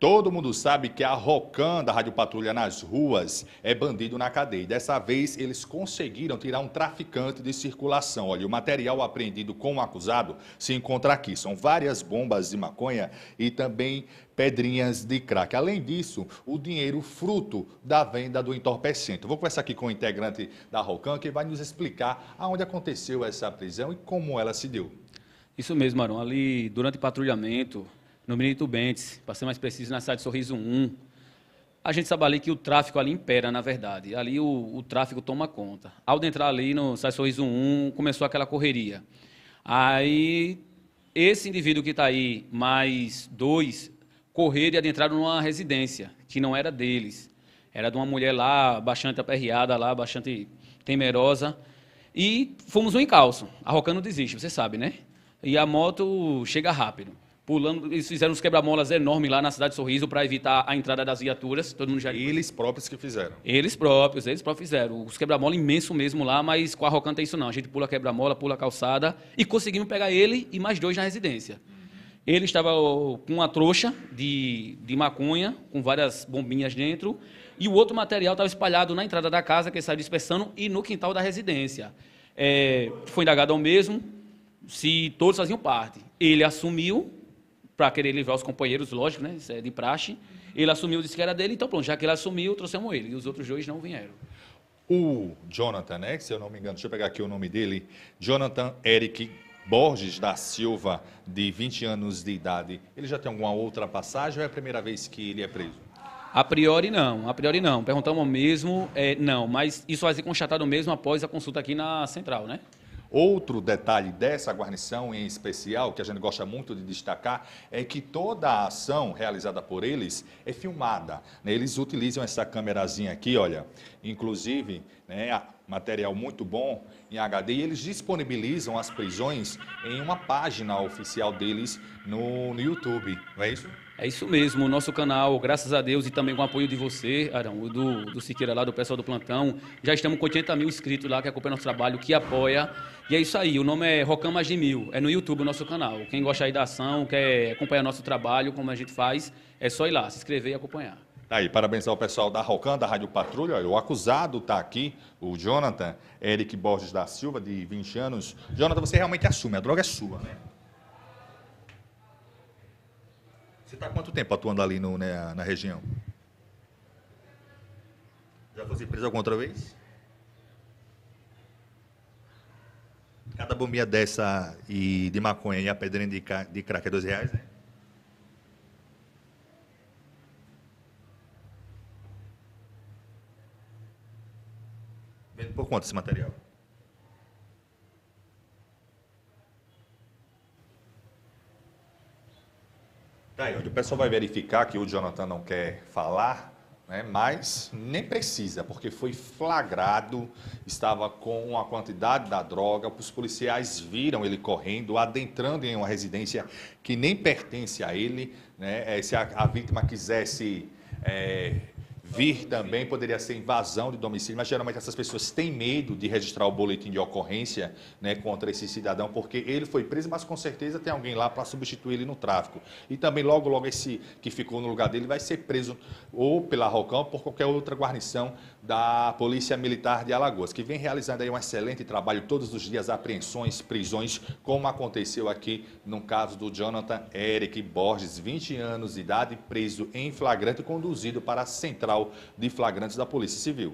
Todo mundo sabe que a Rocan da Rádio Patrulha nas ruas é bandido na cadeia. Dessa vez, eles conseguiram tirar um traficante de circulação. Olha, o material apreendido com o acusado se encontra aqui. São várias bombas de maconha e também pedrinhas de crack. Além disso, o dinheiro fruto da venda do entorpecente. vou conversar aqui com o integrante da Rocan, que vai nos explicar aonde aconteceu essa prisão e como ela se deu. Isso mesmo, Marão. Ali, durante o patrulhamento, no Benito Bentes, para ser mais preciso, na cidade Sorriso 1. A gente sabe ali que o tráfico ali impera, na verdade. Ali o, o tráfico toma conta. Ao entrar ali no Cidade Sorriso 1, começou aquela correria. Aí, esse indivíduo que está aí, mais dois, correram e adentraram numa residência, que não era deles. Era de uma mulher lá, bastante aperreada lá, bastante temerosa. E fomos um encalço. A não desiste, você sabe, né? E a moto chega rápido pulando, eles fizeram uns quebra-molas enormes lá na cidade de Sorriso para evitar a entrada das viaturas. Todo mundo já Eles próprios que fizeram. Eles próprios, eles próprios fizeram. Os quebra-mola imenso mesmo lá, mas com Rocanta é isso não. A gente pula quebra-mola, pula calçada e conseguimos pegar ele e mais dois na residência. Ele estava com uma trouxa de, de maconha, com várias bombinhas dentro, e o outro material estava espalhado na entrada da casa, que ele saiu dispersando, e no quintal da residência. É, foi indagado ao mesmo se todos faziam parte. Ele assumiu para querer livrar os companheiros, lógico, né? Isso é de praxe. Ele assumiu, disse que era dele, então pronto, já que ele assumiu, trouxemos ele. E os outros dois não vieram. O Jonathan, né? Se eu não me engano, deixa eu pegar aqui o nome dele. Jonathan Eric Borges da Silva, de 20 anos de idade. Ele já tem alguma outra passagem ou é a primeira vez que ele é preso? A priori não, a priori não. Perguntamos mesmo, é, não, mas isso vai ser constatado mesmo após a consulta aqui na central, né? Outro detalhe dessa guarnição em especial, que a gente gosta muito de destacar, é que toda a ação realizada por eles é filmada. Né? Eles utilizam essa câmerazinha aqui, olha, inclusive, né, material muito bom em HD, e eles disponibilizam as prisões em uma página oficial deles no, no YouTube, não é isso? É isso mesmo, o nosso canal, graças a Deus e também com o apoio de você, Arão, do, do Siqueira lá, do pessoal do plantão. Já estamos com 80 mil inscritos lá que acompanham nosso trabalho, que apoia. E é isso aí, o nome é Rocamas de Mil, é no YouTube o nosso canal. Quem gosta aí da ação, quer acompanhar nosso trabalho, como a gente faz, é só ir lá, se inscrever e acompanhar. Tá aí, parabéns ao pessoal da Rocam, da Rádio Patrulha. o acusado está aqui, o Jonathan Eric Borges da Silva, de 20 anos. Jonathan, você realmente assume, a droga é sua, né? Você está quanto tempo atuando ali no, né, na região? Já foi preso alguma outra vez? Cada bombinha dessa e de maconha e a pedrinha de, de crack é dois reais, né? Vendo por quanto esse material? Tá onde o pessoal vai verificar que o Jonathan não quer falar, né, mas nem precisa, porque foi flagrado, estava com uma quantidade da droga, os policiais viram ele correndo, adentrando em uma residência que nem pertence a ele. Né, é, se a, a vítima quisesse é, vir também, poderia ser invasão de domicílio, mas geralmente essas pessoas têm medo de registrar o boletim de ocorrência né, contra esse cidadão, porque ele foi preso, mas com certeza tem alguém lá para substituir ele no tráfico. E também logo, logo esse que ficou no lugar dele vai ser preso ou pela ROCAM ou por qualquer outra guarnição da Polícia Militar de Alagoas, que vem realizando aí um excelente trabalho todos os dias, apreensões, prisões, como aconteceu aqui no caso do Jonathan Eric Borges, 20 anos de idade, preso em flagrante e conduzido para a Central Geral de Flagrantes da Polícia Civil.